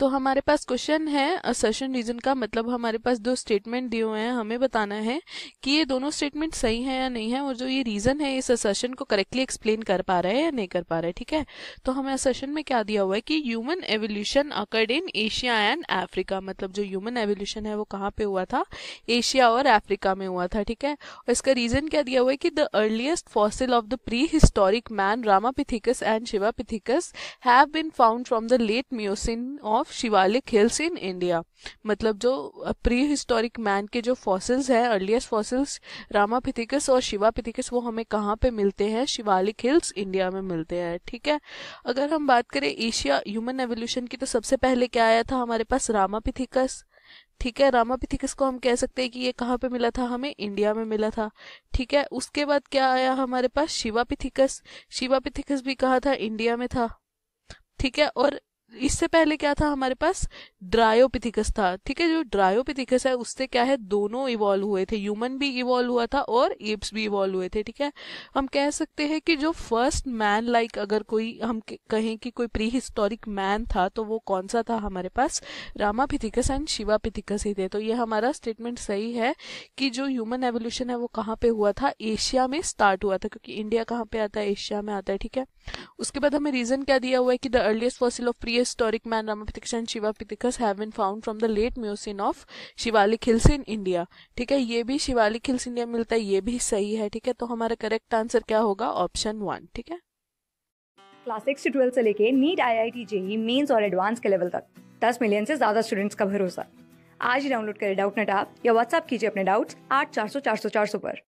तो हमारे पास क्वेश्चन है असर्शन रीजन का मतलब हमारे पास दो स्टेटमेंट दिए हुए हैं हमें बताना है कि ये दोनों स्टेटमेंट सही है या नहीं है और जो ये रीजन है इस असर्शन को करेक्टली एक्सप्लेन कर पा रहा है या नहीं कर पा रहा है ठीक है तो हमें असर्शन में क्या दिया हुआ है कि human evolution occurred in Asia and Africa मतलब जो ह्यूमन एवोल्यूशन है वो कहाँ पे हुआ था एशिया और अफ्रीका में हुआ था ठीक है और इसका रीजन क्या दिया हुआ है कि the earliest fossil of the prehistoric man Ramapithecus and Sivapithecus have been found from the late Miocene of of Shivalik hills in India मतलब जो प्री हिस्टोरिक मैन के जो फॉसिल्स हैं अर्लीस्ट फॉसिल्स पिथिकस और पिथिकस वो हमें कहाँ पे मिलते हैं शिवालिक हिल्स इंडिया में मिलते हैं ठीक है अगर हम बात करें एशिया ह्यूमन एवोल्यूशन की तो सबसे पहले क्या आया था हमारे पास रामापिथिकस ठीक है रामापिथिकस को हम कह सकते हैं कि ये कहाँ पे मिला था हमें इंडिया में मिला था ठीक है उसके बाद क्या आया हमारे पास शिवापिथिकस शिवापिथिकस भी कहा था इंडिया में था ठीक है और इससे पहले क्या था हमारे पास ड्रायोपिथिकस था ठीक है जो ड्रायोपिथिकस है उससे क्या है दोनों इवॉल्व हुए थे ह्यूमन भी इवॉल्व हुआ था और एप्स भी इवॉल्व हुए थे ठीक है हम कह सकते हैं कि जो फर्स्ट मैन लाइक अगर कोई हम कहें कि कोई प्री हिस्टोरिक मैन था तो वो कौन सा था हमारे पास रामापिथिकस एंड शिवापिथिकस ही थे तो ये हमारा स्टेटमेंट सही है कि जो ह्यूमन एवोल्यूशन है वो कहाँ पे हुआ था एशिया में स्टार्ट हुआ था क्योंकि इंडिया कहाँ पे आता है एशिया में आता है ठीक है उसके बाद हमें रीजन क्या दिया हुआ है कि the earliest fossil of pre prehistoric man Ramapithecus and Shivapithecus have been found from the late Miocene of Shivalik Hills in India. ठीक है ये भी Shivalik Hills India मिलता है ये भी सही है ठीक है तो हमारा करेक्ट आंसर क्या होगा ऑप्शन वन ठीक है क्लास सिक्स से ट्वेल्थ से लेके NEET I I T JEE mains और एडवांस के लेवल तक दस मिलियन से ज्यादा स्टूडेंट्स का भरोसा आज ही डाउनलोड करें डाउट नेट आप या व्हाट्सअप कीजिए अपने डाउट्स आठ चार सौ चार सौ चार सौ पर